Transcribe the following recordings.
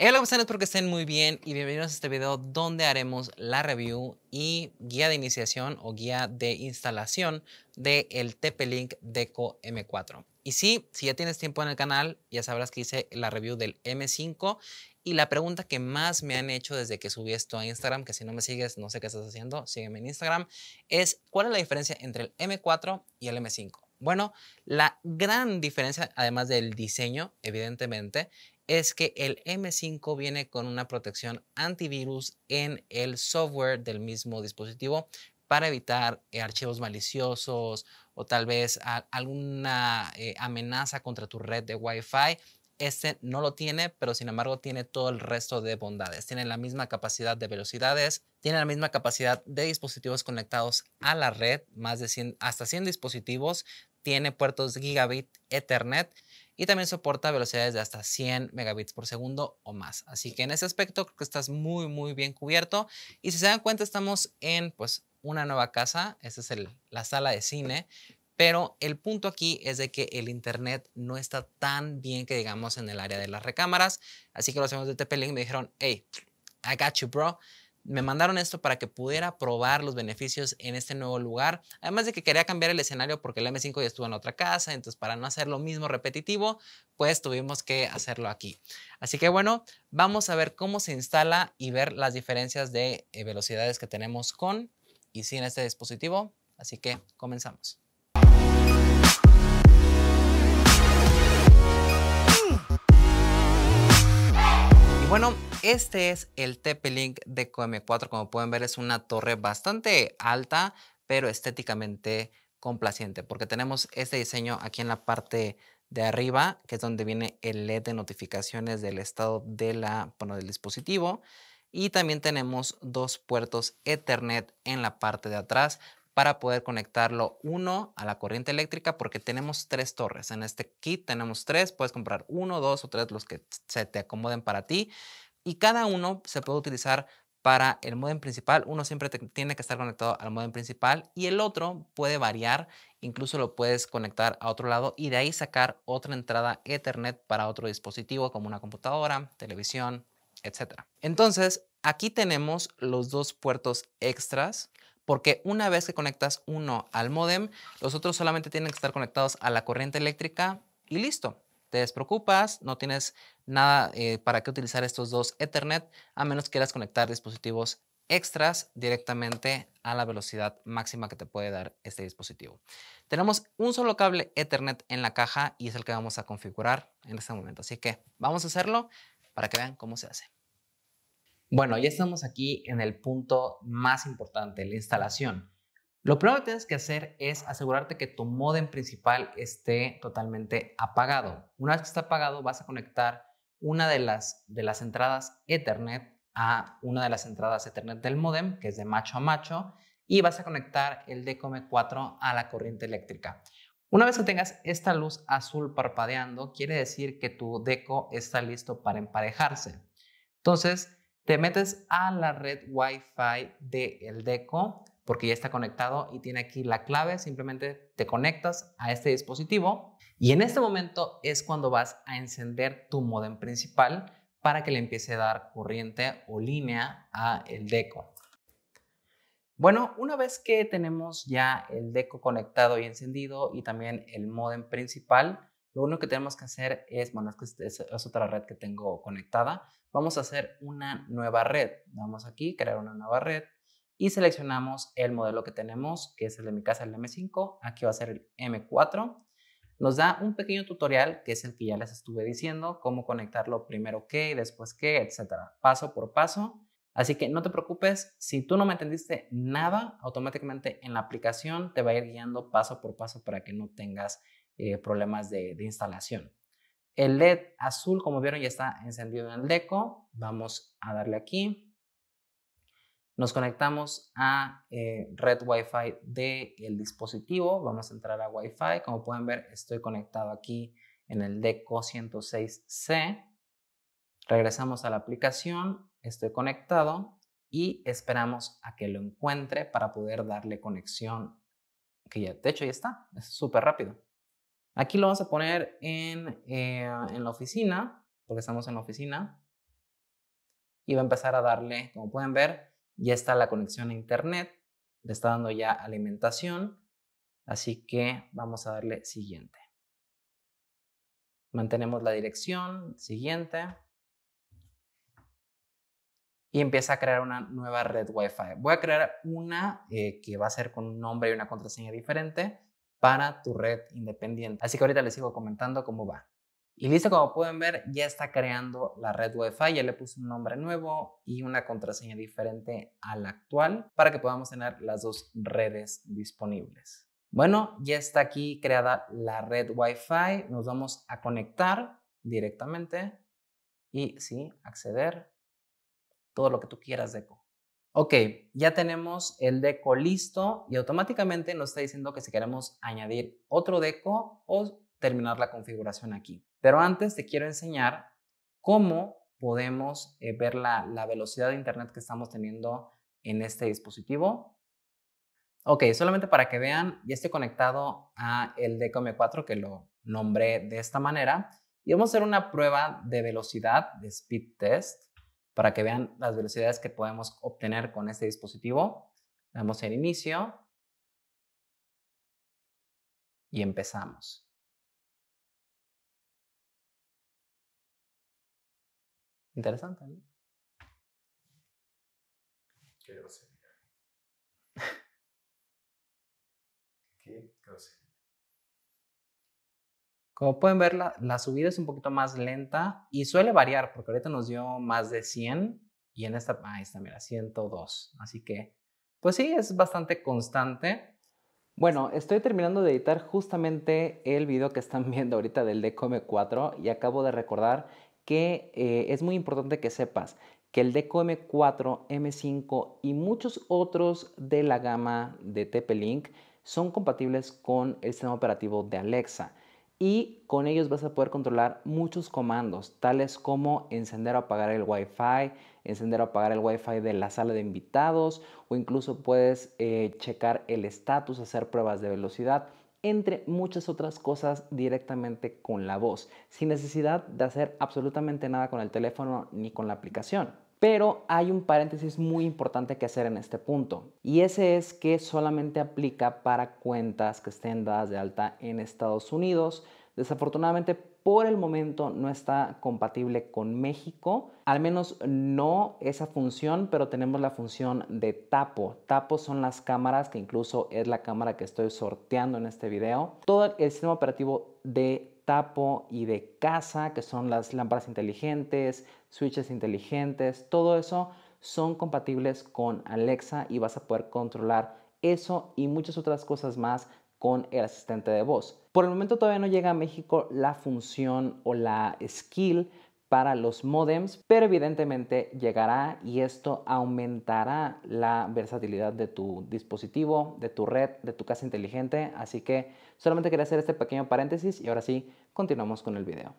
Hola, ¿cómo Espero que estén muy bien y bienvenidos a este video donde haremos la review y guía de iniciación o guía de instalación del el TP-Link Deco M4. Y sí, si ya tienes tiempo en el canal, ya sabrás que hice la review del M5 y la pregunta que más me han hecho desde que subí esto a Instagram, que si no me sigues, no sé qué estás haciendo, sígueme en Instagram, es ¿cuál es la diferencia entre el M4 y el M5? Bueno, la gran diferencia, además del diseño, evidentemente, es que el M5 viene con una protección antivirus en el software del mismo dispositivo para evitar eh, archivos maliciosos o tal vez alguna eh, amenaza contra tu red de Wi-Fi. Este no lo tiene, pero sin embargo tiene todo el resto de bondades. Tiene la misma capacidad de velocidades, tiene la misma capacidad de dispositivos conectados a la red, más de 100, hasta 100 dispositivos, tiene puertos gigabit Ethernet y también soporta velocidades de hasta 100 megabits por segundo o más. Así que en ese aspecto creo que estás muy, muy bien cubierto. Y si se dan cuenta, estamos en pues una nueva casa. Esta es la sala de cine. Pero el punto aquí es de que el internet no está tan bien que digamos en el área de las recámaras. Así que los amigos de TP-Link me dijeron, hey, I got you, bro me mandaron esto para que pudiera probar los beneficios en este nuevo lugar. Además de que quería cambiar el escenario porque el M5 ya estuvo en otra casa, entonces para no hacer lo mismo repetitivo, pues tuvimos que hacerlo aquí. Así que bueno, vamos a ver cómo se instala y ver las diferencias de eh, velocidades que tenemos con y sin este dispositivo. Así que comenzamos. Bueno, este es el TP-Link com 4 Como pueden ver, es una torre bastante alta, pero estéticamente complaciente, porque tenemos este diseño aquí en la parte de arriba, que es donde viene el LED de notificaciones del estado de la, del dispositivo. Y también tenemos dos puertos Ethernet en la parte de atrás para poder conectarlo uno a la corriente eléctrica porque tenemos tres torres. En este kit tenemos tres, puedes comprar uno, dos o tres, los que se te acomoden para ti. Y cada uno se puede utilizar para el modem principal. Uno siempre tiene que estar conectado al modem principal y el otro puede variar. Incluso lo puedes conectar a otro lado y de ahí sacar otra entrada Ethernet para otro dispositivo como una computadora, televisión, etc. Entonces, aquí tenemos los dos puertos extras porque una vez que conectas uno al modem, los otros solamente tienen que estar conectados a la corriente eléctrica y listo. Te despreocupas, no tienes nada eh, para qué utilizar estos dos Ethernet, a menos que quieras conectar dispositivos extras directamente a la velocidad máxima que te puede dar este dispositivo. Tenemos un solo cable Ethernet en la caja y es el que vamos a configurar en este momento. Así que vamos a hacerlo para que vean cómo se hace. Bueno, ya estamos aquí en el punto más importante, la instalación. Lo primero que tienes que hacer es asegurarte que tu modem principal esté totalmente apagado. Una vez que está apagado, vas a conectar una de las, de las entradas Ethernet a una de las entradas Ethernet del modem, que es de macho a macho, y vas a conectar el DECO m 4 a la corriente eléctrica. Una vez que tengas esta luz azul parpadeando, quiere decir que tu DECO está listo para emparejarse. Entonces, te metes a la red Wi-Fi de El Deco porque ya está conectado y tiene aquí la clave. Simplemente te conectas a este dispositivo y en este momento es cuando vas a encender tu modem principal para que le empiece a dar corriente o línea a el deco. Bueno, una vez que tenemos ya el deco conectado y encendido y también el modem principal, lo único que tenemos que hacer es, bueno, es que este es, otra red que tengo conectada. Vamos a hacer una nueva red. Vamos aquí, crear una nueva red y seleccionamos el modelo que tenemos, que es el de mi casa, el M5. Aquí va a ser el M4. Nos da un pequeño tutorial, que es el que ya les estuve diciendo, cómo conectarlo primero qué, y después qué, etcétera, paso por paso. Así que no te preocupes, si tú no me entendiste nada, automáticamente en la aplicación te va a ir guiando paso por paso para que no tengas eh, problemas de, instalación. El LED azul, como vieron, ya está encendido en el deco. Vamos a darle aquí. Nos conectamos a eh, red Wi-Fi del dispositivo. Vamos a entrar a Wi-Fi. Como pueden ver, estoy conectado aquí en el deco 106C. Regresamos a la aplicación. Estoy conectado y esperamos a que lo encuentre para poder darle conexión, que ya, de hecho ya está, es súper rápido. Aquí lo vamos a poner eh, en, la oficina, porque estamos en la oficina. Y va a empezar a darle, como pueden ver, ya está la conexión a internet. Le está dando ya alimentación. Así que vamos a darle siguiente. Mantenemos la dirección, siguiente. Y empieza a crear una nueva red Wi-Fi. Voy a crear una eh, que va a ser con un nombre y una contraseña diferente para tu red independiente. Así que ahorita les sigo comentando cómo va. Y listo, como pueden ver, ya está creando la red Wi-Fi. Ya le puse un nombre nuevo y una contraseña diferente a la actual para que podamos tener las dos redes disponibles. Bueno, ya está aquí creada la red Wi-Fi. Nos vamos a conectar directamente y sí, acceder. Todo lo que tú quieras, de Deco ok, ya tenemos el deco listo y automáticamente nos está diciendo que si queremos añadir otro deco o terminar la configuración aquí. Pero antes te quiero enseñar cómo podemos eh, ver la, velocidad de internet que estamos teniendo en este dispositivo. Ok, solamente para que vean, ya estoy conectado a el Deco M4 que lo nombré de esta manera y vamos a hacer una prueba de velocidad de speed test para que vean las velocidades que podemos obtener con este dispositivo. Damos el inicio y empezamos. Interesante, ¿no? Qué Como pueden ver, la, subida es un poquito más lenta y suele variar, porque ahorita nos dio más de 100 y en esta, ahí está, mira, 102. Así que, pues sí, es bastante constante. Bueno, estoy terminando de editar justamente el video que están viendo ahorita del DCOM 4 y acabo de recordar que eh, es muy importante que sepas que el m 4, M5 y muchos otros de la gama de TP-Link son compatibles con el sistema operativo de Alexa y con ellos vas a poder controlar muchos comandos, tales como encender o apagar el Wi-Fi, encender o apagar el Wi-Fi de la sala de invitados o incluso puedes eh, checar el estatus, hacer pruebas de velocidad entre muchas otras cosas directamente con la voz, sin necesidad de hacer absolutamente nada con el teléfono ni con la aplicación. Pero hay un paréntesis muy importante que hacer en este punto y ese es que solamente aplica para cuentas que estén dadas de alta en Estados Unidos. Desafortunadamente por el momento no está compatible con México, al menos no esa función, pero tenemos la función de tapo. Tapo son las cámaras, que incluso es la cámara que estoy sorteando en este video. Todo el sistema operativo de Tapo y de Casa, que son las lámparas inteligentes, switches inteligentes, todo eso son compatibles con Alexa y vas a poder controlar eso y muchas otras cosas más con el asistente de voz. Por el momento todavía no llega a México la función o la skill para los modems, pero evidentemente llegará y esto aumentará la versatilidad de tu dispositivo, de tu red, de tu casa inteligente. Así que solamente quería hacer este pequeño paréntesis y ahora sí, continuamos con el video.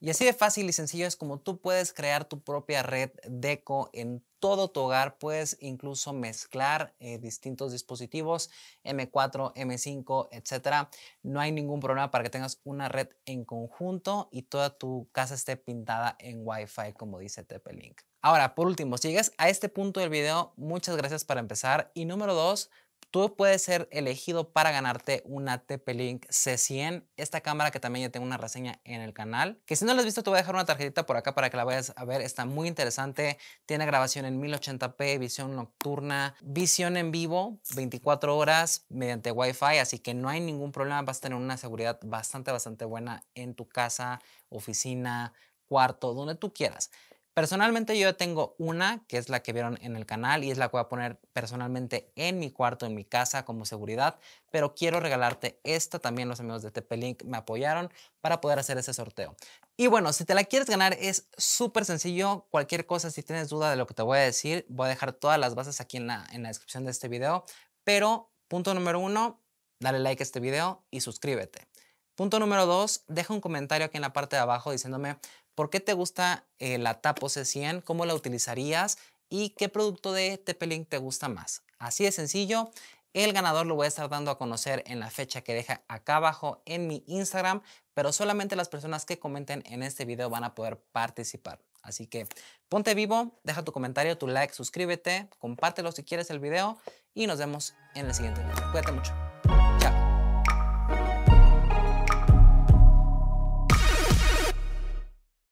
Y así de fácil y sencillo es como tú puedes crear tu propia red DECO en todo tu hogar. Puedes incluso mezclar eh, distintos dispositivos, M4, M5, etcétera. No hay ningún problema para que tengas una red en conjunto y toda tu casa esté pintada en Wi-Fi, como dice TP-Link. Ahora, por último, si llegas a este punto del video, muchas gracias para empezar. Y número dos, Tú puedes ser elegido para ganarte una TP-Link C100, esta cámara que también ya tengo una reseña en el canal. Que si no la has visto, te voy a dejar una tarjetita por acá para que la vayas a ver. Está muy interesante. Tiene grabación en 1080p, visión nocturna, visión en vivo, 24 horas mediante Wi-Fi. Así que no hay ningún problema. Vas a tener una seguridad bastante, bastante buena en tu casa, oficina, cuarto, donde tú quieras. Personalmente yo tengo una que es la que vieron en el canal y es la que voy a poner personalmente en mi cuarto, en mi casa como seguridad, pero quiero regalarte esta también. Los amigos de TP-Link me apoyaron para poder hacer ese sorteo. Y bueno, si te la quieres ganar es súper sencillo. Cualquier cosa, si tienes duda de lo que te voy a decir, voy a dejar todas las bases aquí en la, en la descripción de este video. Pero punto número uno, dale like a este video y suscríbete. Punto número dos, deja un comentario aquí en la parte de abajo diciéndome ¿Por qué te gusta eh, la Tapo C100? ¿Cómo la utilizarías? ¿Y qué producto de Tepelink te gusta más? Así de sencillo. El ganador lo voy a estar dando a conocer en la fecha que deja acá abajo en mi Instagram, pero solamente las personas que comenten en este video van a poder participar. Así que ponte vivo, deja tu comentario, tu like, suscríbete, compártelo si quieres el video y nos vemos en el siguiente video. Cuídate mucho.